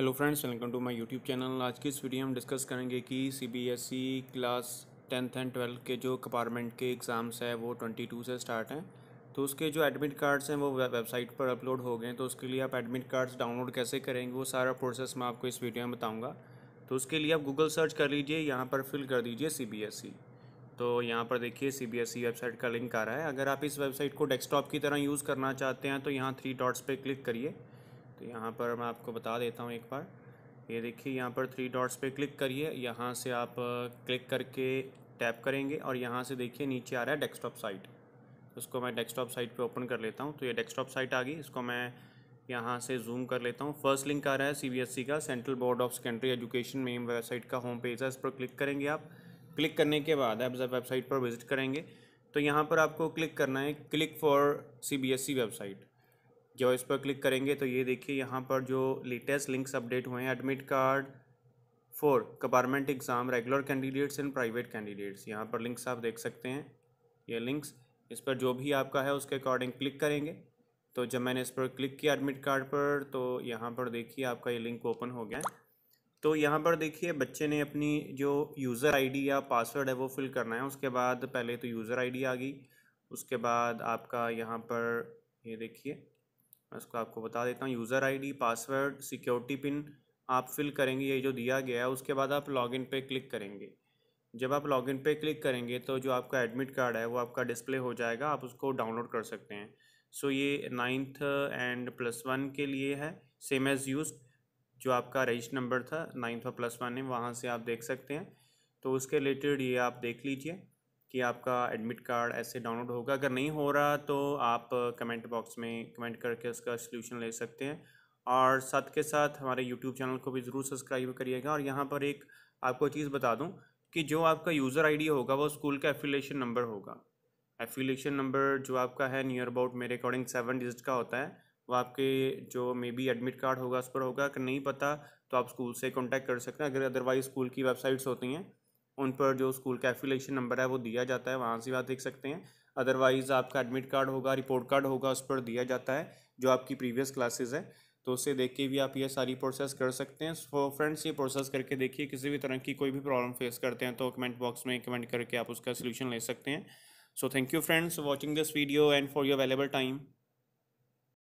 Hello friends welcome to my YouTube channel आज की इस वीडियो में डिस्कस करेंगे कि CBSE class tenth and twelfth के जो कंपार्टमेंट के एग्ज़ाम्स है वो ट्वेंटी टू से स्टार्ट हैं तो उसके जो एडमिट कार्ड्स हैं वो वेबसाइट पर अपलोड हो गए हैं तो उसके लिए आप एडमिट कार्ड्स डाउनलोड कैसे करेंगे वो सारा प्रोसेस मैं आपको इस वीडियो में बताऊँगा तो उसके लिए आप गूगल सर्च कर लीजिए यहाँ पर फिल कर दीजिए सी e। तो यहाँ पर देखिए सी वेबसाइट e का लिंक आ रहा है अगर आप इस वेबसाइट को डेस्कटॉप की तरह यूज़ करना चाहते हैं तो यहाँ थ्री डॉट्स पर क्लिक करिए तो यहाँ पर मैं आपको बता देता हूँ एक बार ये देखिए यहाँ पर थ्री डॉट्स पे क्लिक करिए यहाँ से आप क्लिक करके टैप करेंगे और यहाँ से देखिए नीचे आ रहा है डेस्कटॉप साइट उसको मैं डेस्कटॉप साइट पे ओपन कर लेता हूँ तो ये डेस्कटॉप साइट आ गई इसको मैं यहाँ से जूम कर लेता हूँ फर्स्ट लिंक आ रहा है सी e का central board of secondary education main website का होम पेज है इस पर क्लिक करेंगे आप क्लिक करने के बाद आप जब वेबसाइट पर विजिट करेंगे तो यहाँ पर आपको क्लिक करना है क्लिक फॉर सी वेबसाइट जब इस पर क्लिक करेंगे तो ये देखिए यहाँ पर जो लेटेस्ट लिंक्स अपडेट हुए हैं admit card for government exam regular candidates and private candidates यहाँ पर लिंक्स आप देख सकते हैं ये लिंक्स इस पर जो भी आपका है उसके अकॉर्डिंग क्लिक करेंगे तो जब मैंने इस पर क्लिक किया एडमिट कार्ड पर तो यहाँ पर देखिए आपका ये लिंक ओपन हो गया तो यहाँ पर देखिए बच्चे ने अपनी जो यूज़र आईडी या पासवर्ड है वो फिल करना है उसके बाद पहले तो यूज़र आईडी आ गई उसके बाद आपका यहाँ पर ये देखिए मैं उसको आपको बता देता हूँ user ID password security pin आप फिल करेंगे ये जो दिया गया है उसके बाद आप लॉगिन पे क्लिक करेंगे जब आप लॉगिन पे क्लिक करेंगे तो जो आपका एडमिट कार्ड है वो आपका डिस्प्ले हो जाएगा आप उसको डाउनलोड कर सकते हैं सो ये नाइन्थ एंड प्लस वन के लिए है सेम एज़ यूज जो आपका रजिस्टर नंबर था नाइन्थ और प्लस वन है वहाँ से आप देख सकते हैं तो उसके रिलेटेड ये आप देख लीजिए कि आपका एडमिट कार्ड ऐसे डाउनलोड होगा अगर नहीं हो रहा तो आप कमेंट बॉक्स में कमेंट करके उसका सोल्यूशन ले सकते हैं और साथ के साथ हमारे यूट्यूब चैनल को भी ज़रूर सब्सक्राइब करिएगा और यहाँ पर एक आपको चीज़ बता दूँ कि जो आपका यूज़र आईडी होगा वो स्कूल का एफिलेशन नंबर होगा एफिलेशन नंबर जो आपका है नियर अबाउट मेरे अकॉर्डिंग सेवन डिजिट का होता है वो आपके जो मे बी एडमिट कार्ड होगा उस पर होगा अगर नहीं पता तो आप स्कूल से कॉन्टैक्ट कर सकते हैं अगर अदरवाइज स्कूल की वेबसाइट्स होती हैं उन पर जो स्कूल का एफिलेशन नंबर है वो दिया जाता है वहाँ से आप देख सकते हैं अदरवाइज़ आपका एडमिट कार्ड होगा रिपोर्ट कार्ड होगा उस पर दिया जाता है जो आपकी प्रीवियस क्लासेस है तो उसे देख के भी आप ये सारी प्रोसेस कर सकते हैं सो फ्रेंड्स ये प्रोसेस करके देखिए किसी भी तरह की कोई भी प्रॉब्लम फेस करते हैं तो कमेंट बॉक्स में कमेंट करके आप उसका सोल्यूशन ले सकते हैं so thank you friends watching this video and for your available time